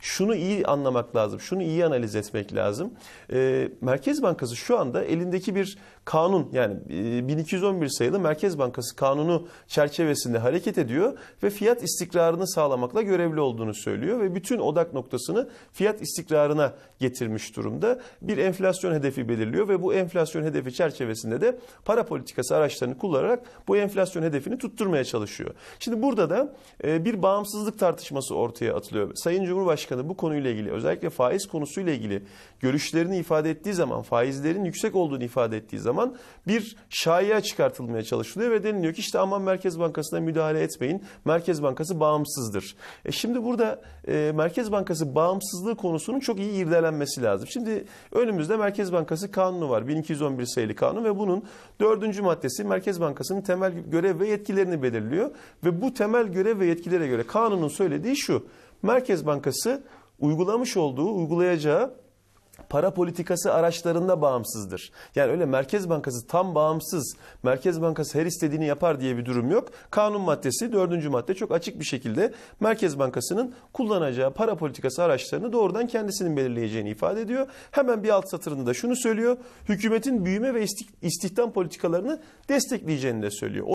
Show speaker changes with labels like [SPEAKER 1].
[SPEAKER 1] şunu iyi anlamak lazım, şunu iyi analiz etmek lazım. Ee, Merkez Bankası şu anda elindeki bir kanun yani 1211 e, sayılı Merkez Bankası kanunu çerçevesinde hareket ediyor ve fiyat istikrarını sağlamakla görevli olduğunu söylüyor ve bütün odak noktasını fiyat istikrarına getirmiş durumda. Bir enflasyon hedefi belirliyor ve bu enflasyon hedefi çerçevesinde de para politikası araçlarını kullanarak bu enflasyon hedefini tutturmaya çalışıyor. Şimdi burada da e, bir bağımsızlık tartışması ortaya atılıyor. Sayın Cumhurbaşkanı Başkanı bu konuyla ilgili özellikle faiz konusuyla ilgili görüşlerini ifade ettiği zaman faizlerin yüksek olduğunu ifade ettiği zaman bir şaiye çıkartılmaya çalışılıyor ve deniliyor ki işte aman Merkez Bankası'na müdahale etmeyin. Merkez Bankası bağımsızdır. E şimdi burada e, Merkez Bankası bağımsızlığı konusunun çok iyi irdelenmesi lazım. Şimdi önümüzde Merkez Bankası kanunu var. 1211 sayılı kanun ve bunun dördüncü maddesi Merkez Bankası'nın temel görev ve yetkilerini belirliyor. Ve bu temel görev ve yetkilere göre kanunun söylediği şu. Merkez Bankası uygulamış olduğu, uygulayacağı para politikası araçlarında bağımsızdır. Yani öyle Merkez Bankası tam bağımsız, Merkez Bankası her istediğini yapar diye bir durum yok. Kanun maddesi dördüncü madde çok açık bir şekilde Merkez Bankası'nın kullanacağı para politikası araçlarını doğrudan kendisinin belirleyeceğini ifade ediyor. Hemen bir alt satırında da şunu söylüyor. Hükümetin büyüme ve istihdam politikalarını destekleyeceğini de söylüyor.